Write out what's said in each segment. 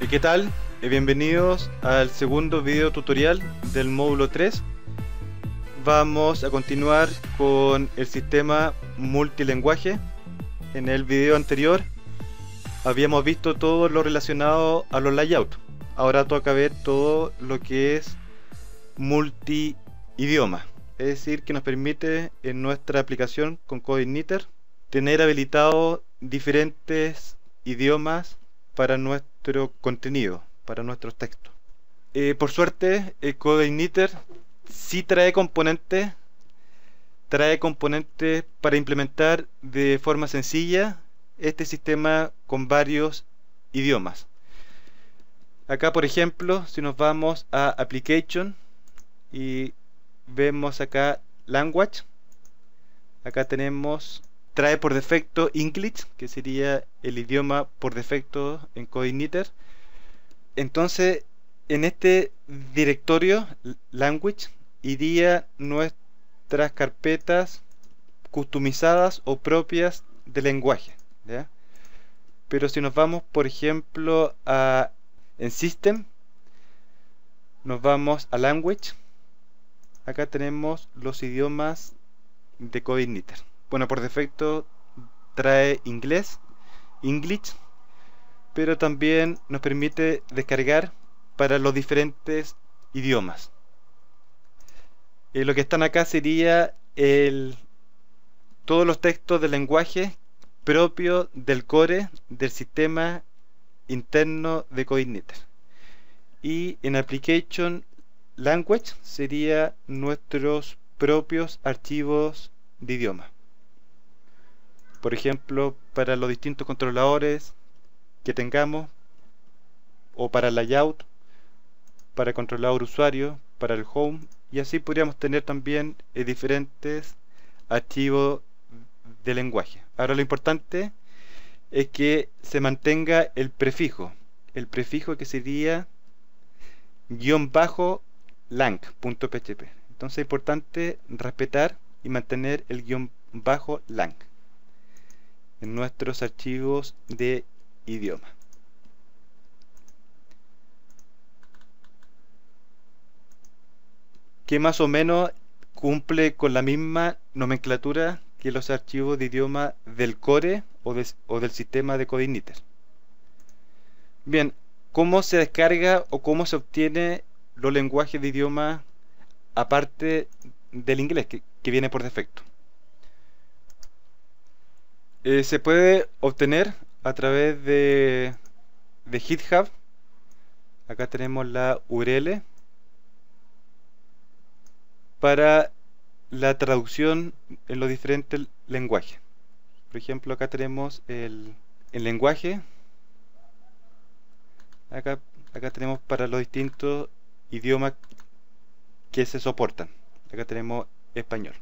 ¿Y qué tal? Eh, bienvenidos al segundo video tutorial del módulo 3. Vamos a continuar con el sistema multilenguaje. En el video anterior habíamos visto todo lo relacionado a los layouts. Ahora toca ver todo lo que es multi-idioma. Es decir, que nos permite en nuestra aplicación con CodeIgniter tener habilitados diferentes idiomas para nuestro contenido, para nuestros textos. Eh, por suerte, el eh, CodeIgniter sí trae componentes, trae componentes para implementar de forma sencilla este sistema con varios idiomas. Acá, por ejemplo, si nos vamos a Application y vemos acá Language, acá tenemos, trae por defecto English, que sería el idioma por defecto en CodeIgniter. Entonces, en este directorio Language iría nuestras carpetas customizadas o propias del lenguaje. Pero si nos vamos, por ejemplo, a en System, nos vamos a Language. Acá tenemos los idiomas de CodeIgniter. Bueno, por defecto trae inglés, English, pero también nos permite descargar para los diferentes idiomas. Eh, lo que están acá sería el, todos los textos del lenguaje propio del core del sistema interno de CodeIgniter. Y en Application Language sería nuestros propios archivos de idioma. Por ejemplo, para los distintos controladores que tengamos, o para layout, para controlador usuario, para el home, y así podríamos tener también eh, diferentes archivos de lenguaje. Ahora lo importante es que se mantenga el prefijo, el prefijo que sería guión bajo lang.php. Entonces es importante respetar y mantener el guión bajo lang en nuestros archivos de idioma. Que más o menos cumple con la misma nomenclatura que los archivos de idioma del core o, del sistema de CodeIgniter. Bien, ¿cómo se descarga o cómo se obtiene los lenguajes de idioma aparte del inglés que, viene por defecto? Eh, se puede obtener a través de, de GitHub. Acá tenemos la URL para la traducción en los diferentes lenguajes. Por ejemplo, acá tenemos el, el lenguaje. Acá, acá tenemos para los distintos idiomas que se soportan. Acá tenemos español.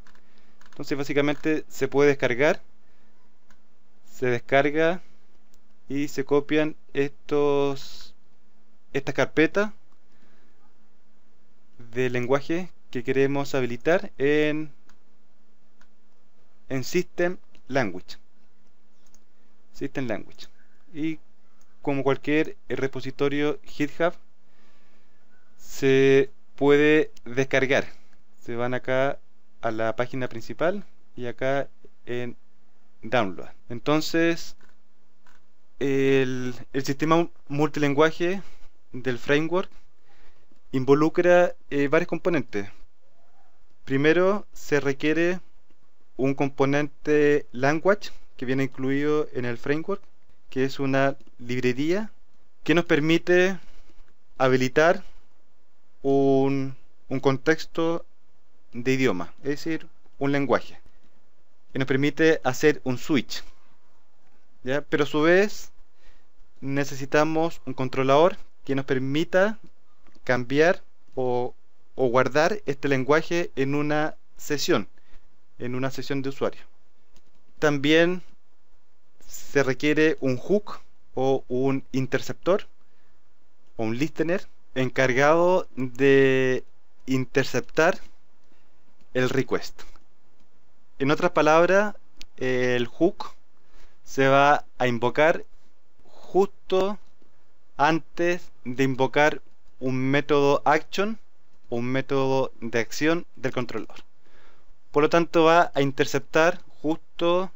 Entonces básicamente se puede descargar. Se descarga y se copian estos estas carpetas de lenguaje que queremos habilitar en, en System Language. System Language. Y como cualquier repositorio GitHub, se puede descargar. Se van acá a la página principal y acá en Download. Entonces, el, sistema multilenguaje del framework involucra eh, varios componentes. Primero se requiere un componente language que viene incluido en el framework, que es una librería que nos permite habilitar un, contexto de idioma, es decir, un lenguaje, que nos permite hacer un switch. ¿ya? Pero a su vez necesitamos un controlador que nos permita cambiar o o guardar este lenguaje en una sesión, en una sesión de usuario. También se requiere un hook o un interceptor o un listener encargado de interceptar el request. En otras palabras, el hook se va a invocar justo antes de invocar un método action un método de acción del controlador. Por lo tanto, va a interceptar justo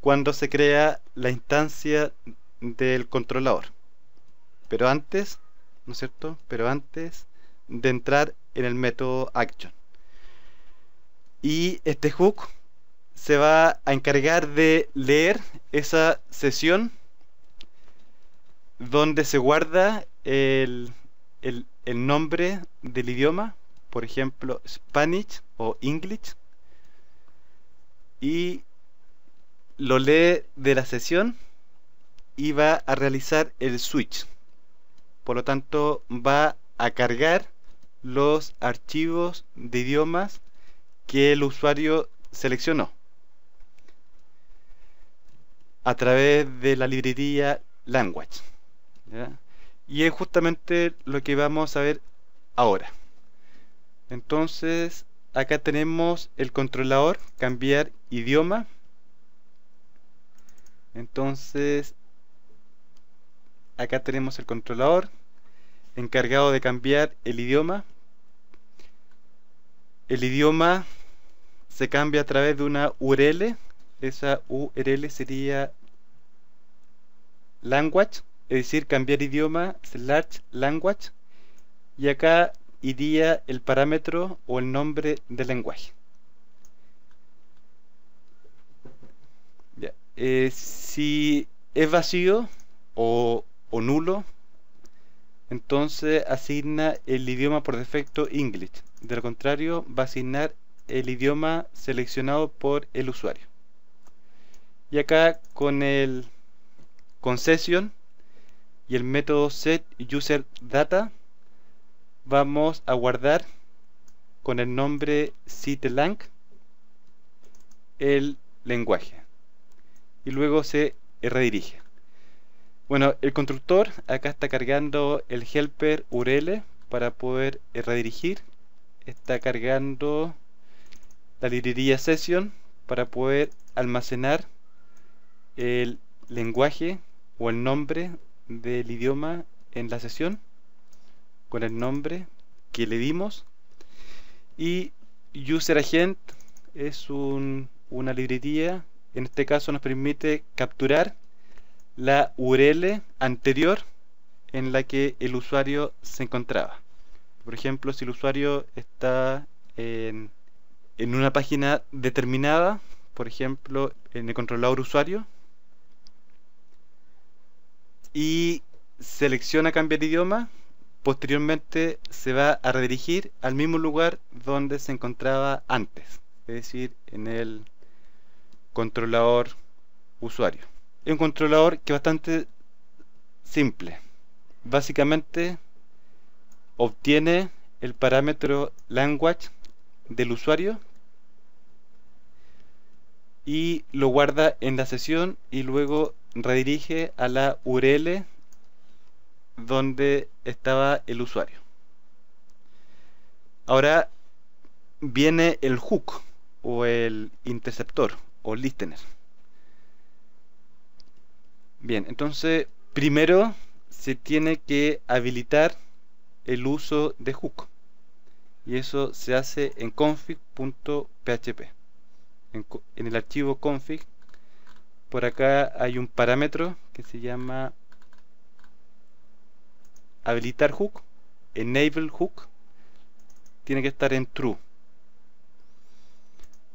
cuando se crea la instancia del controlador. Pero antes, ¿no es cierto? Pero antes de entrar en el método action. Y este hook se va a encargar de leer esa sesión donde se guarda el, el, el nombre del idioma, por ejemplo, Spanish o English, y lo lee de la sesión y va a realizar el switch. Por lo tanto, va a cargar los archivos de idiomas que el usuario seleccionó a través de la librería Language. Y es justamente lo que vamos a ver ahora. Entonces, acá tenemos el controlador, cambiar idioma. Entonces, acá tenemos el controlador encargado de cambiar el idioma. El idioma se cambia a través de una URL. Esa URL sería language es decir, cambiar idioma, slash language, y acá iría el parámetro o el nombre del lenguaje. Eh, si es vacío o, o nulo, entonces asigna el idioma por defecto English. De lo contrario, va a asignar el idioma seleccionado por el usuario. Y acá con el concession y el método set user data vamos a guardar con el nombre siteLang el lenguaje y luego se redirige bueno el constructor acá está cargando el helper url para poder eh, redirigir está cargando la librería session para poder almacenar el lenguaje o el nombre del idioma en la sesión con el nombre que le dimos y User Agent es una librería en este caso nos permite capturar la URL anterior en la que el usuario se encontraba por ejemplo si el usuario está en, en una página determinada por ejemplo en el controlador usuario y selecciona cambiar idioma, posteriormente se va a redirigir al mismo lugar donde se encontraba antes, es decir, en el controlador usuario. Es un controlador que es bastante simple. Básicamente obtiene el parámetro language del usuario y lo guarda en la sesión y luego redirige a la URL donde estaba el usuario. Ahora viene el hook o el interceptor o listener. Bien, entonces primero se tiene que habilitar el uso de hook y eso se hace en config.php en, el archivo config por acá hay un parámetro que se llama habilitar hook enable hook tiene que estar en true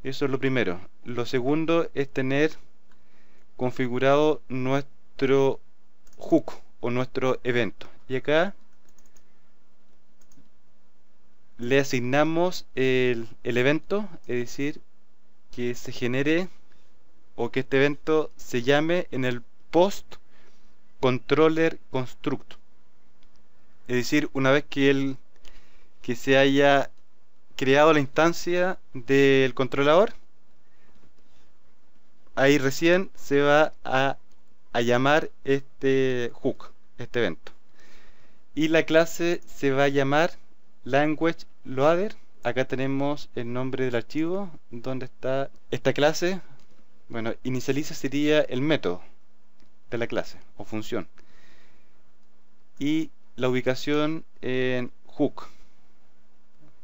eso es lo primero lo segundo es tener configurado nuestro hook o nuestro evento y acá le asignamos el, el evento es decir que se genere o que este evento se llame en el post controller construct. Es decir, una vez que el que se haya creado la instancia del controlador, ahí recién se va a, a llamar este hook, este evento. Y la clase se va a llamar language loader. Acá tenemos el nombre del archivo donde está esta clase bueno, inicializa sería el método de la clase o función. Y la ubicación en hook,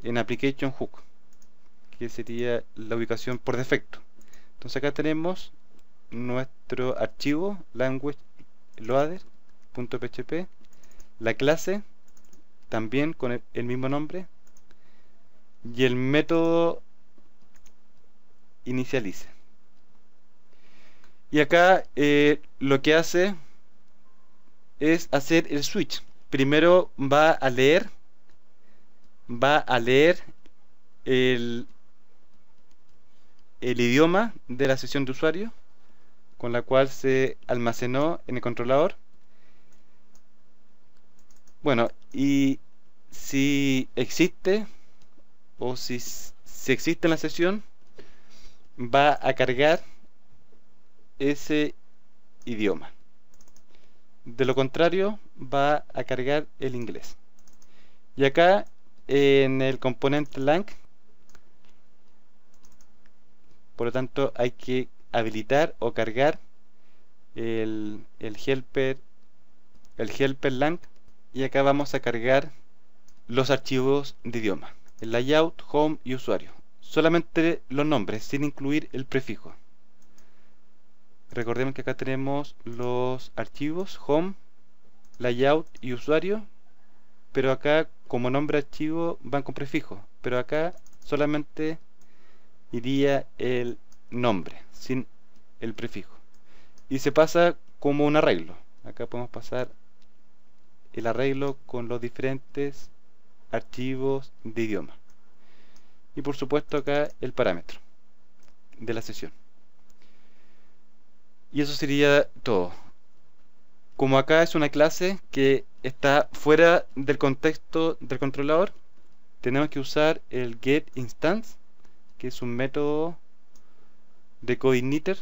en application hook, que sería la ubicación por defecto. Entonces acá tenemos nuestro archivo language loader.php, la clase también con el mismo nombre y el método inicializa. Y acá eh, lo que hace es hacer el switch. Primero va a leer, va a leer el, el idioma de la sesión de usuario con la cual se almacenó en el controlador. Bueno, y si existe o si, si existe en la sesión, va a cargar ese idioma. De lo contrario, va a cargar el inglés. Y acá en el componente lang, por lo tanto hay que habilitar o cargar el, helper el helper lang y acá vamos a cargar los archivos de idioma el layout, home y usuario solamente los nombres sin incluir el prefijo recordemos que acá tenemos los archivos home layout y usuario pero acá como nombre archivo van con prefijo pero acá solamente iría el nombre sin el prefijo y se pasa como un arreglo acá podemos pasar el arreglo con los diferentes archivos de idioma y por supuesto acá el parámetro de la sesión y eso sería todo. Como acá es una clase que está fuera del contexto del controlador, tenemos que usar el get instance, que es un método de coiniter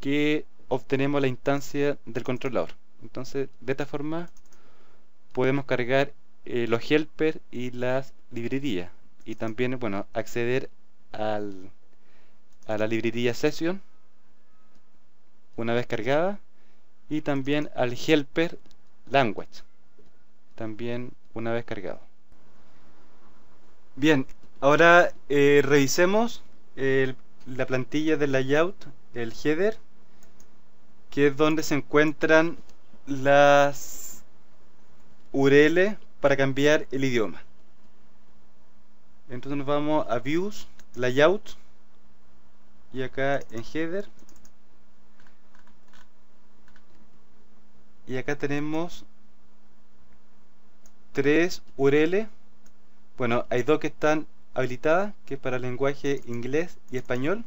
que obtenemos la instancia del controlador. Entonces, de esta forma podemos cargar eh, los helpers y las librerías y también, bueno, acceder al, a la librería session una vez cargada y también al helper language también una vez cargado bien ahora eh, revisemos la plantilla del layout el header que es donde se encuentran las URL para cambiar el idioma entonces nos vamos a views layout y acá en header y acá tenemos tres URL bueno hay dos que están habilitadas que es para lenguaje inglés y español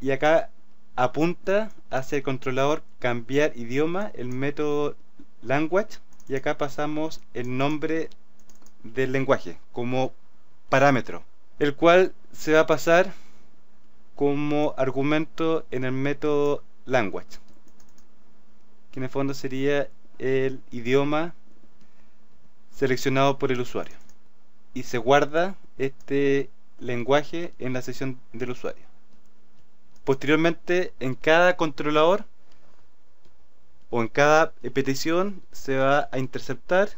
y acá apunta hacia el controlador cambiar idioma el método language y acá pasamos el nombre del lenguaje como parámetro el cual se va a pasar como argumento en el método language en el fondo sería el idioma seleccionado por el usuario. Y se guarda este lenguaje en la sesión del usuario. Posteriormente, en cada controlador o en cada petición se va a interceptar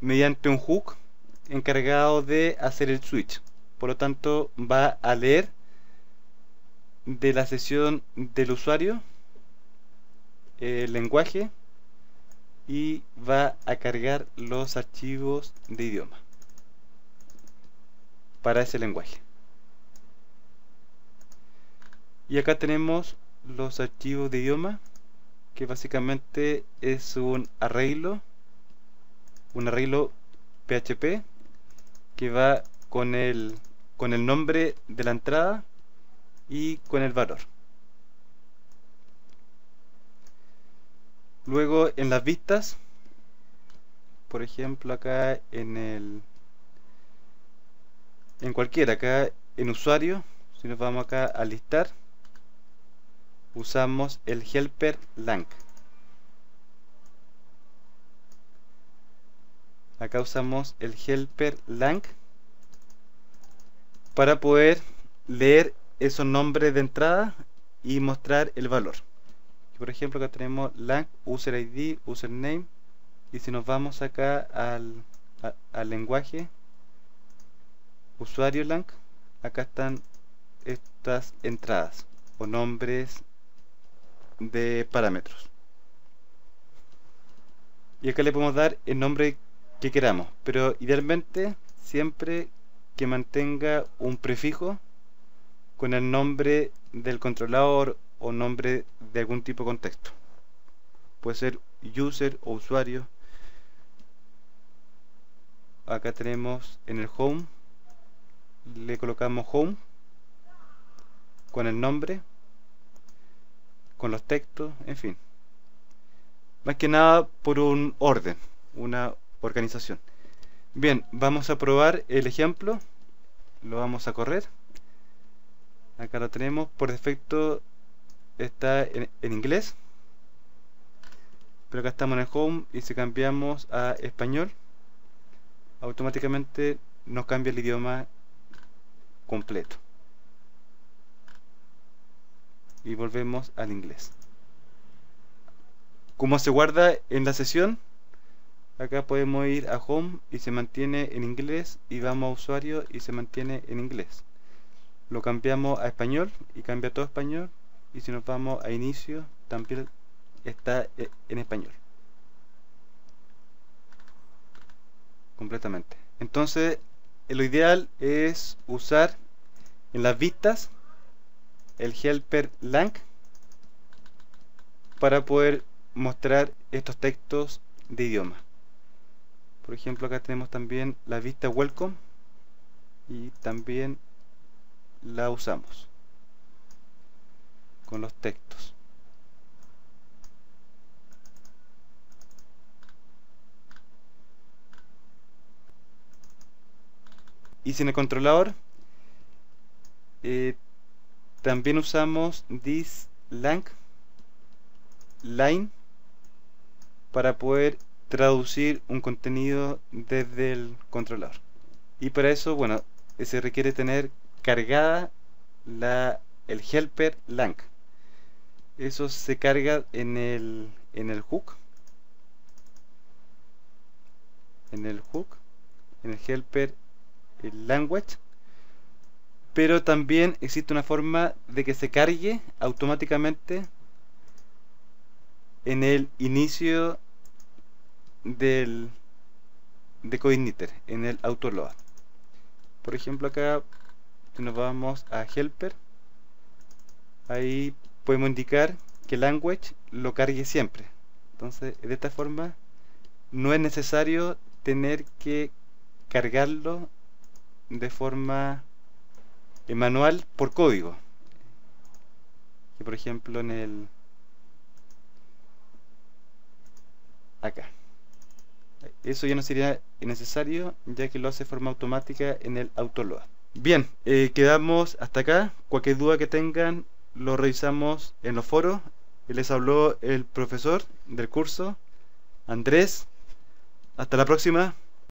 mediante un hook encargado de hacer el switch. Por lo tanto, va a leer de la sesión del usuario el eh, lenguaje y va a cargar los archivos de idioma para ese lenguaje y acá tenemos los archivos de idioma que básicamente es un arreglo un arreglo php que va con el con el nombre de la entrada y con el valor Luego en las vistas, por ejemplo acá en el en cualquiera, acá en usuario, si nos vamos acá a listar, usamos el helper lang. Acá usamos el helper lang para poder leer esos nombres de entrada y mostrar el valor por ejemplo acá tenemos lang user id username y si nos vamos acá al, al lenguaje usuario lang acá están estas entradas o nombres de parámetros y acá le podemos dar el nombre que queramos pero idealmente siempre que mantenga un prefijo con el nombre del controlador o nombre de algún tipo de contexto. Puede ser user o usuario. Acá tenemos en el home, le colocamos home con el nombre, con los textos, en fin. Más que nada por un orden, una organización. Bien, vamos a probar el ejemplo. Lo vamos a correr. Acá lo tenemos. Por defecto está en, inglés pero acá estamos en el home y si cambiamos a español automáticamente nos cambia el idioma completo y volvemos al inglés como se guarda en la sesión acá podemos ir a home y se mantiene en inglés y vamos a usuario y se mantiene en inglés lo cambiamos a español y cambia todo español y si nos vamos a inicio también está eh, en español completamente entonces lo ideal es usar en las vistas el helper lang para poder mostrar estos textos de idioma por ejemplo acá tenemos también la vista welcome y también la usamos con los textos. Y sin el controlador eh, también usamos this lang line para poder traducir un contenido desde el controlador. Y para eso, bueno, se requiere tener cargada la, el helper lang eso se carga en el, en el hook en el hook en el helper el language pero también existe una forma de que se cargue automáticamente en el inicio del de coiniter en el autoload por ejemplo acá nos vamos a helper ahí podemos indicar que language lo cargue siempre. Entonces, de esta forma, no es necesario tener que cargarlo de forma eh, manual por código. por ejemplo, en el acá. Eso ya no sería necesario ya que lo hace de forma automática en el autoload. Bien, eh, quedamos hasta acá. Cualquier duda que tengan, lo revisamos en los foros. y Les habló el profesor del curso, Andrés. Hasta la próxima.